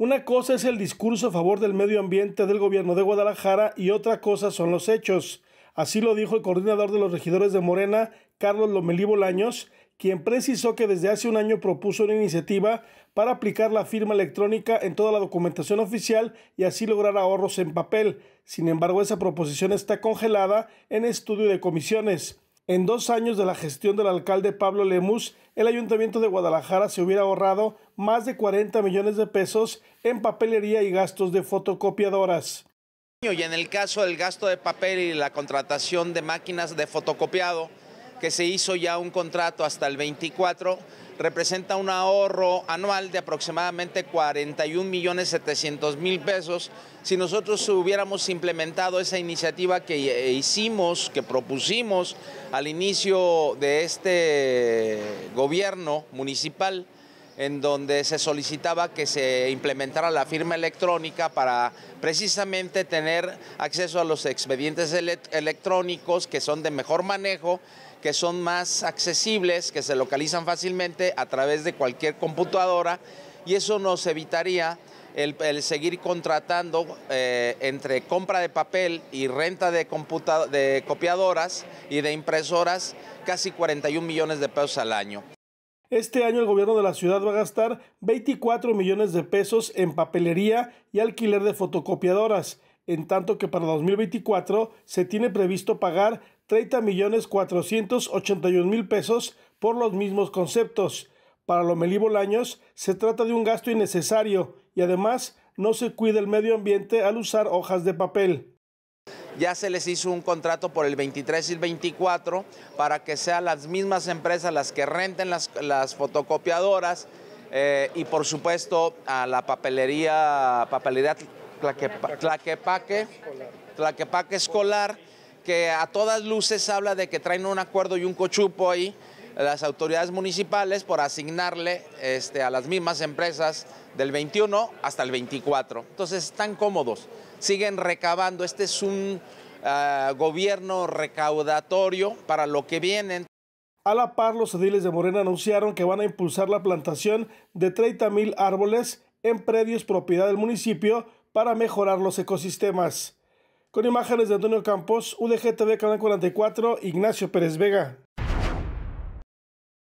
Una cosa es el discurso a favor del medio ambiente del gobierno de Guadalajara y otra cosa son los hechos. Así lo dijo el coordinador de los regidores de Morena, Carlos Lomelí Bolaños, quien precisó que desde hace un año propuso una iniciativa para aplicar la firma electrónica en toda la documentación oficial y así lograr ahorros en papel. Sin embargo, esa proposición está congelada en estudio de comisiones. En dos años de la gestión del alcalde Pablo Lemus, el ayuntamiento de Guadalajara se hubiera ahorrado más de 40 millones de pesos en papelería y gastos de fotocopiadoras. Y en el caso del gasto de papel y la contratación de máquinas de fotocopiado, que se hizo ya un contrato hasta el 24, representa un ahorro anual de aproximadamente 41 millones 700 mil pesos. Si nosotros hubiéramos implementado esa iniciativa que eh, hicimos, que propusimos al inicio de este gobierno municipal, en donde se solicitaba que se implementara la firma electrónica para precisamente tener acceso a los expedientes electrónicos que son de mejor manejo que son más accesibles, que se localizan fácilmente a través de cualquier computadora y eso nos evitaría el, seguir contratando eh, entre compra de papel y renta de, de copiadoras y de impresoras casi 41 millones de pesos al año. Este año el gobierno de la ciudad va a gastar 24 millones de pesos en papelería y alquiler de fotocopiadoras, en tanto que para 2024 se tiene previsto pagar 30.481.000 millones 481 mil pesos por los mismos conceptos. Para los melibolaños se trata de un gasto innecesario y además no se cuida el medio ambiente al usar hojas de papel. Ya se les hizo un contrato por el 23 y el 24 para que sean las mismas empresas las que renten las, fotocopiadoras eh, y por supuesto a la papelería, papelería Tlaquepaque, Tlaquepaque Escolar que a todas luces habla de que traen un acuerdo y un cochupo ahí las autoridades municipales por asignarle este, a las mismas empresas del 21 hasta el 24. Entonces están cómodos, siguen recabando. Este es un ah, gobierno recaudatorio para lo que vienen. A la par, los ediles de Morena anunciaron que van a impulsar la plantación de 30 mil árboles en predios propiedad del municipio para mejorar los ecosistemas. Con imágenes de Antonio Campos, UDG Canal 44, Ignacio Pérez Vega.